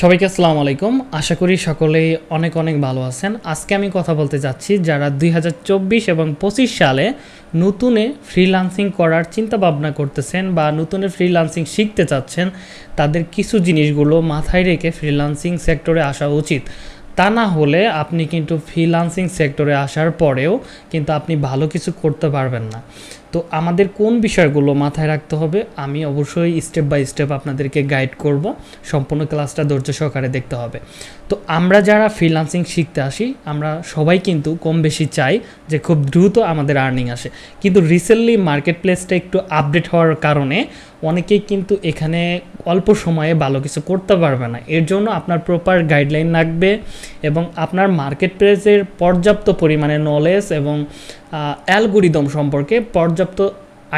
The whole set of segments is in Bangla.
সবাইকে আসসালামু আলাইকুম আশা করি সকলেই অনেক অনেক ভালো আছেন আজকে আমি কথা বলতে যাচ্ছি যারা দুই এবং পঁচিশ সালে নতুনে ফ্রিলান্সিং করার চিন্তা ভাবনা করতেছেন বা নতুনে ফ্রিলান্সিং শিখতে চাচ্ছেন তাদের কিছু জিনিসগুলো মাথায় রেখে ফ্রিলান্সিং সেক্টরে আসা উচিত তা না হলে আপনি কিন্তু ফ্রিলান্সিং সেক্টরে আসার পরেও কিন্তু আপনি ভালো কিছু করতে পারবেন না তো আমাদের কোন বিষয়গুলো মাথায় রাখতে হবে আমি অবশ্যই স্টেপ বাই স্টেপ আপনাদেরকে গাইড করব সম্পূর্ণ ক্লাসটা ধৈর্য সহকারে দেখতে হবে তো আমরা যারা ফ্রিলান্সিং শিখতে আসি আমরা সবাই কিন্তু কম বেশি চাই যে খুব দ্রুত আমাদের আর্নিং আসে কিন্তু রিসেন্টলি মার্কেট প্লেসটা একটু আপডেট হওয়ার কারণে অনেকেই কিন্তু এখানে অল্প সময়ে ভালো কিছু করতে পারবে না এর জন্য আপনার প্রপার গাইডলাইন লাগবে এবং আপনার মার্কেট প্লেসের পর্যাপ্ত পরিমাণে নলেজ এবং অ্যালগোরিদম সম্পর্কে পর্যাপ্ত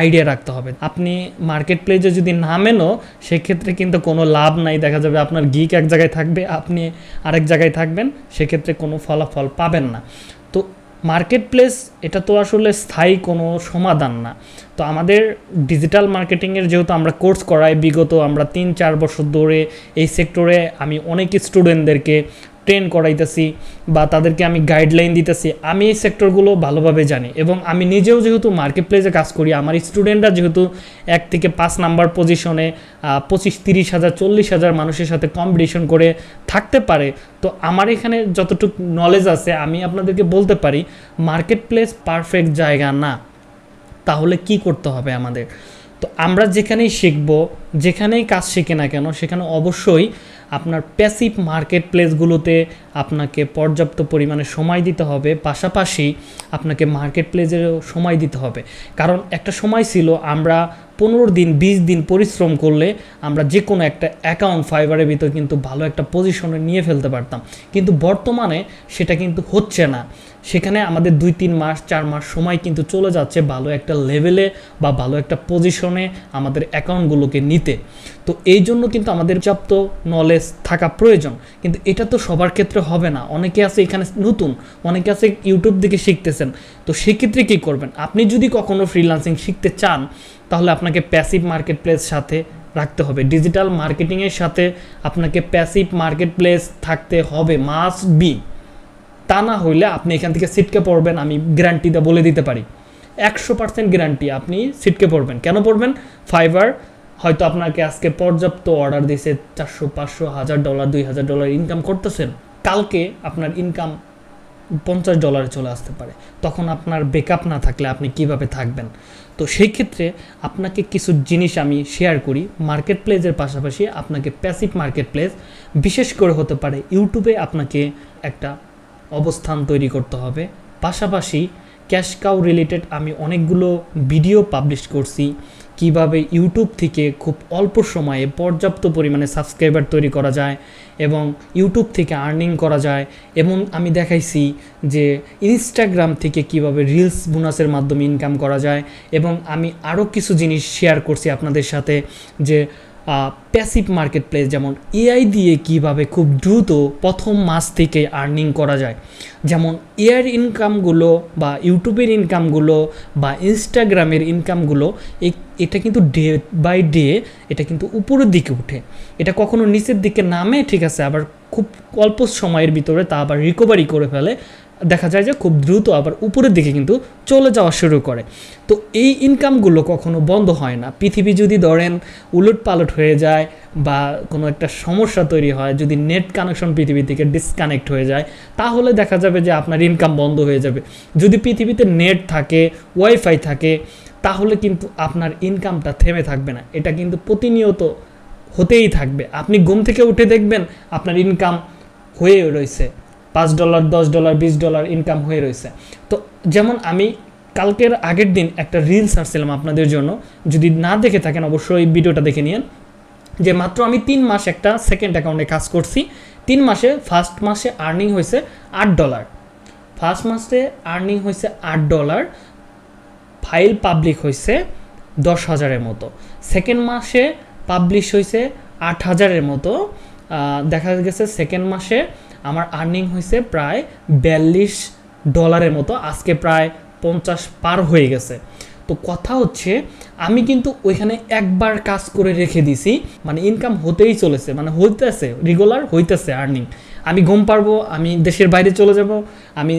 আইডিয়া রাখতে হবে আপনি মার্কেট প্লেসে যদি নামেনও সেক্ষেত্রে কিন্তু কোনো লাভ নাই দেখা যাবে আপনার গিক এক জায়গায় থাকবে আপনি আরেক জায়গায় থাকবেন সেক্ষেত্রে কোনো ফলাফল পাবেন না মার্কেট প্লেস এটা তো আসলে স্থায়ী কোনো সমাধান না তো আমাদের ডিজিটাল মার্কেটিংয়ের যেহেতু আমরা কোর্স করাই বিগত আমরা তিন চার বছর ধরে এই সেক্টরে আমি অনেক স্টুডেন্টদেরকে ট্রেন করাইতেছি বা তাদেরকে আমি গাইডলাইন দিতেছি আমি এই সেক্টরগুলো ভালোভাবে জানি এবং আমি নিজেও যেহেতু মার্কেট প্লেসে কাজ করি আমার স্টুডেন্টরা যেহেতু এক থেকে পাঁচ নাম্বার পজিশনে পঁচিশ তিরিশ হাজার চল্লিশ হাজার মানুষের সাথে কম্পিটিশন করে থাকতে পারে তো আমার এখানে যতটুকু নলেজ আছে আমি আপনাদেরকে বলতে পারি মার্কেট প্লেস পারফেক্ট জায়গা না তাহলে কি করতে হবে আমাদের তো আমরা যেখানেই শিখবো যেখানেই কাজ শিখে না কেন সেখানে অবশ্যই আপনার প্যাসিভ মার্কেট প্লেসগুলোতে আপনাকে পর্যাপ্ত পরিমাণে সময় দিতে হবে পাশাপাশি আপনাকে মার্কেট প্লেসেরও সময় দিতে হবে কারণ একটা সময় ছিল আমরা পনেরো দিন বিশ দিন পরিশ্রম করলে আমরা যে কোনো একটা অ্যাকাউন্ট ফাইবারের ভিতর কিন্তু ভালো একটা পজিশনে নিয়ে ফেলতে পারতাম কিন্তু বর্তমানে সেটা কিন্তু হচ্ছে না সেখানে আমাদের দুই তিন মাস চার মাস সময় কিন্তু চলে যাচ্ছে ভালো একটা লেভেলে বা ভালো একটা পজিশনে আমাদের অ্যাকাউন্টগুলোকে নিতে তো এই জন্য কিন্তু আমাদের প্রাপ্ত নলেজ থাকা প্রয়োজন কিন্তু এটা তো সবার ক্ষেত্রে হবে না অনেকে আছে এখানে নতুন অনেকে আছে ইউটিউব থেকে শিখতেছেন তো সেক্ষেত্রে কী করবেন আপনি যদি কখনও ফ্রিলান্সিং শিখতে চান তাহলে আপনাকে প্যাসিভ মার্কেট প্লেস সাথে রাখতে হবে ডিজিটাল মার্কেটিংয়ের সাথে আপনাকে প্যাসিভ মার্কেট প্লেস থাকতে হবে মাস বি তা না হইলে আপনি এখান থেকে সিটকে পড়বেন আমি গ্যারান্টিটা বলে দিতে পারি একশো পার্সেন্ট গ্যারান্টি আপনি সিটকে পড়বেন কেন পড়বেন ফাইবার হয়তো আপনাকে আজকে পর্যাপ্ত অর্ডার দিয়েছে চারশো পাঁচশো হাজার ডলার দুই হাজার ডলার ইনকাম করতেছেন কালকে আপনার ইনকাম পঞ্চাশ ডলারে চলে আসতে পারে তখন আপনার ব্যাকআপ না থাকলে আপনি কিভাবে থাকবেন তো সেই ক্ষেত্রে আপনাকে কিছু জিনিস আমি শেয়ার করি মার্কেট প্লেসের পাশাপাশি আপনাকে প্যাসিভ মার্কেট প্লেস বিশেষ করে হতে পারে ইউটিউবে আপনাকে একটা অবস্থান তৈরি করতে হবে পাশাপাশি ক্যাশ কাউ রিলেটেড আমি অনেকগুলো ভিডিও পাবলিশ করছি কিভাবে ইউটিউব থেকে খুব অল্প সময়ে পর্যাপ্ত পরিমাণে সাবস্ক্রাইবার তৈরি করা যায় এবং ইউটিউব থেকে আর্নিং করা যায় এবং আমি দেখাইছি যে ইনস্টাগ্রাম থেকে কিভাবে রিলস বোনাসের মাধ্যমে ইনকাম করা যায় এবং আমি আরও কিছু জিনিস শেয়ার করছি আপনাদের সাথে যে প্যাসিভ মার্কেট প্লেস যেমন এআই দিয়ে কিভাবে খুব দ্রুত প্রথম মাস থেকে আর্নিং করা যায় যেমন এআর ইনকামগুলো বা ইউটিউবের ইনকামগুলো বা ইনস্টাগ্রামের ইনকামগুলো এটা কিন্তু ডে বাই ডে এটা কিন্তু উপরের দিকে উঠে এটা কখনো নিচের দিকে নামে ঠিক আছে আবার খুব অল্প সময়ের ভিতরে তা আবার রিকভারি করে ফেলে দেখা যায় যে খুব দ্রুত আবার উপরের দিকে কিন্তু চলে যাওয়া শুরু করে তো এই ইনকামগুলো কখনো বন্ধ হয় না পৃথিবী যদি ধরেন উলট পালট হয়ে যায় বা কোনো একটা সমস্যা তৈরি হয় যদি নেট কানেকশন পৃথিবী থেকে ডিসকানেক্ট হয়ে যায় তাহলে দেখা যাবে যে আপনার ইনকাম বন্ধ হয়ে যাবে যদি পৃথিবীতে নেট থাকে ওয়াইফাই থাকে তাহলে কিন্তু আপনার ইনকামটা থেমে থাকবে না এটা কিন্তু প্রতিনিয়ত হতেই থাকবে আপনি ঘুম থেকে উঠে দেখবেন আপনার ইনকাম হয়ে রয়েছে পাঁচ ডলার দশ ডলার বিশ ডলার ইনকাম হয়ে রয়েছে তো যেমন আমি কালকের আগের দিন একটা রিলস আসছিলাম আপনাদের জন্য যদি না দেখে থাকেন অবশ্যই ভিডিওটা দেখে নিন যে মাত্র আমি তিন মাস একটা সেকেন্ড অ্যাকাউন্টে কাজ করছি তিন মাসে ফার্স্ট মাসে আর্নিং হয়েছে আট ডলার ফার্স্ট মাসে আর্নিং হয়েছে আট ডলার ফাইল পাবলিক হয়েছে দশ হাজারের মতো সেকেন্ড মাসে পাবলিশ হয়েছে আট হাজারের মতো দেখা গেছে সেকেন্ড মাসে আমার আর্নিং হয়েছে প্রায় বিয়াল্লিশ ডলারের মতো আজকে প্রায় পঞ্চাশ পার হয়ে গেছে তো কথা হচ্ছে আমি কিন্তু ওইখানে একবার কাজ করে রেখে দিছি মানে ইনকাম হতেই চলেছে মানে হইতেছে রেগুলার হইতেছে আর্নিং আমি ঘুম পারবো আমি দেশের বাইরে চলে যাব আমি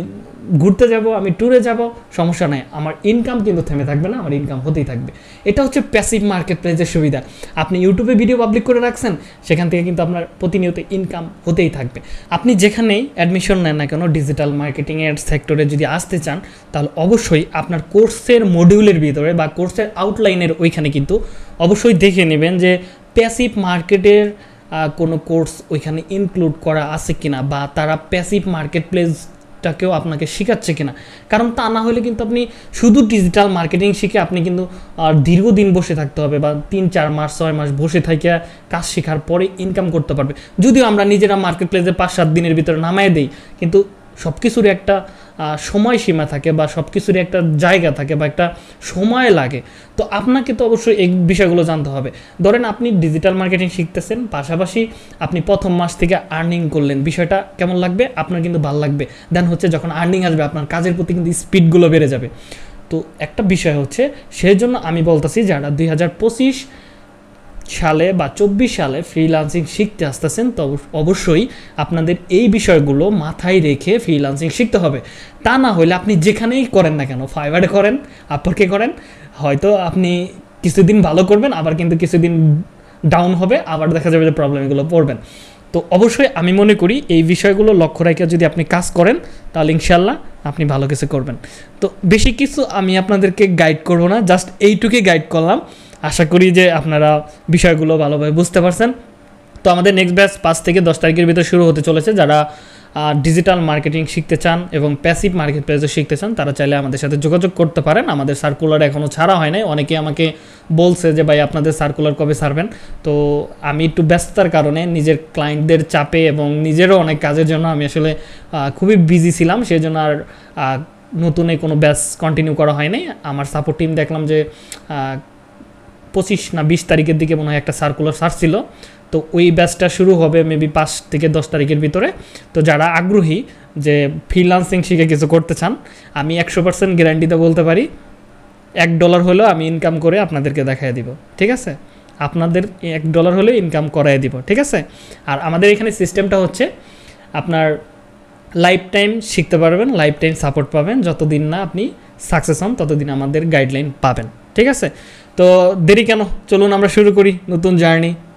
ঘুরতে যাব আমি ট্যুরে যাব সমস্যা নাই আমার ইনকাম কিন্তু থেমে থাকবে না আমার ইনকাম হতেই থাকবে এটা হচ্ছে প্যাসিভ মার্কেট প্লেসের সুবিধা আপনি ইউটিউবে ভিডিও পাবলিক করে রাখছেন সেখান থেকে কিন্তু আপনার প্রতিনিয়ত ইনকাম হতেই থাকবে আপনি যেখানেই অ্যাডমিশন নেন না কেন ডিজিটাল মার্কেটিংয়ের সেক্টরে যদি আসতে চান তাহলে অবশ্যই আপনার কোর্সের মডিউলের ভিতরে বা কোর্সের আউটলাইনের ওইখানে কিন্তু অবশ্যই দেখে নেবেন যে প্যাসিভ মার্কেটের কোনো কোর্স ওইখানে ইনক্লুড করা আছে কিনা বা তারা প্যাসিভ মার্কেট প্লেস টাকেও আপনাকে শেখাচ্ছে কিনা কারণ তা না হলে কিন্তু আপনি শুধু ডিজিটাল মার্কেটিং শিখে আপনি কিন্তু আর দীর্ঘদিন বসে থাকতে হবে বা তিন চার মাস ছয় মাস বসে থাকে কাজ শেখার পরে ইনকাম করতে পারবে যদিও আমরা নিজেরা মার্কেট প্লেসে পাঁচ সাত দিনের ভিতরে নামায় দিই কিন্তু সব কিছুরই একটা সময়সীমা থাকে বা সব কিছুরই একটা জায়গা থাকে বা একটা সময় লাগে তো আপনাকে তো অবশ্যই এই বিষয়গুলো জানতে হবে ধরেন আপনি ডিজিটাল মার্কেটিং শিখতেছেন পাশাপাশি আপনি প্রথম মাস থেকে আর্নিং করলেন বিষয়টা কেমন লাগবে আপনার কিন্তু ভালো লাগবে দেন হচ্ছে যখন আর্নিং আসবে আপনার কাজের প্রতি কিন্তু স্পিডগুলো বেড়ে যাবে তো একটা বিষয় হচ্ছে সেই জন্য আমি বলতেছি যারা দুই হাজার পঁচিশ সালে বা চব্বিশ সালে ফ্রিলান্সিং শিখতে আসতেছেন তো অবশ্যই আপনাদের এই বিষয়গুলো মাথায় রেখে ফ্রিলান্সিং শিখতে হবে তা না হলে আপনি যেখানেই করেন না কেন ফাইবারে করেন আপরকে করেন হয়তো আপনি কিছুদিন ভালো করবেন আবার কিন্তু কিছুদিন ডাউন হবে আবার দেখা যাবে যে প্রবলেম এগুলো পড়বেন তো অবশ্যই আমি মনে করি এই বিষয়গুলো লক্ষ্য রেখে যদি আপনি কাজ করেন তাহলে ইনশাল্লাহ আপনি ভালো কিছু করবেন তো বেশি কিছু আমি আপনাদেরকে গাইড করব না জাস্ট এইটুকুই গাইড করলাম আশা করি যে আপনারা বিষয়গুলো ভালোভাবে বুঝতে পারছেন তো আমাদের নেক্সট ব্যাচ পাঁচ থেকে দশ তারিখের ভিতরে শুরু হতে চলেছে যারা ডিজিটাল মার্কেটিং শিখতে চান এবং প্যাসিভ মার্কেট প্লেসে শিখতে চান তারা চাইলে আমাদের সাথে যোগাযোগ করতে পারেন আমাদের সার্কুলার এখনও ছাড়া হয় নাই অনেকে আমাকে বলছে যে ভাই আপনাদের সার্কুলার কবে ছাড়বেন তো আমি একটু ব্যস্ততার কারণে নিজের ক্লায়েন্টদের চাপে এবং নিজেরও অনেক কাজের জন্য আমি আসলে খুবই বিজি ছিলাম সেই জন্য আর নতুনে কোনো ব্যাস কন্টিনিউ করা হয়নি আমার সাপোর্ট টিম দেখলাম যে পঁচিশ না বিশ তারিখের দিকে মনে হয় একটা সার্কুলার ছিল তো ওই ব্যাচটা শুরু হবে মেবি পাঁচ থেকে দশ তারিখের ভিতরে তো যারা আগ্রহী যে ফ্রিলান্সিং শিখে কিছু করতে চান আমি একশো পার্সেন্ট গ্যারান্টিতে বলতে পারি এক ডলার হলেও আমি ইনকাম করে আপনাদেরকে দেখায় দিব ঠিক আছে আপনাদের এক ডলার হলেও ইনকাম করায় দিব ঠিক আছে আর আমাদের এখানে সিস্টেমটা হচ্ছে আপনার লাইফ টাইম শিখতে পারবেন লাইফ টাইম সাপোর্ট পাবেন যতদিন না আপনি সাকসেস হন ততদিন আমাদের গাইডলাইন পাবেন ঠিক আছে তো দেরি কেন চলুন আমরা শুরু করি নতুন জার্নি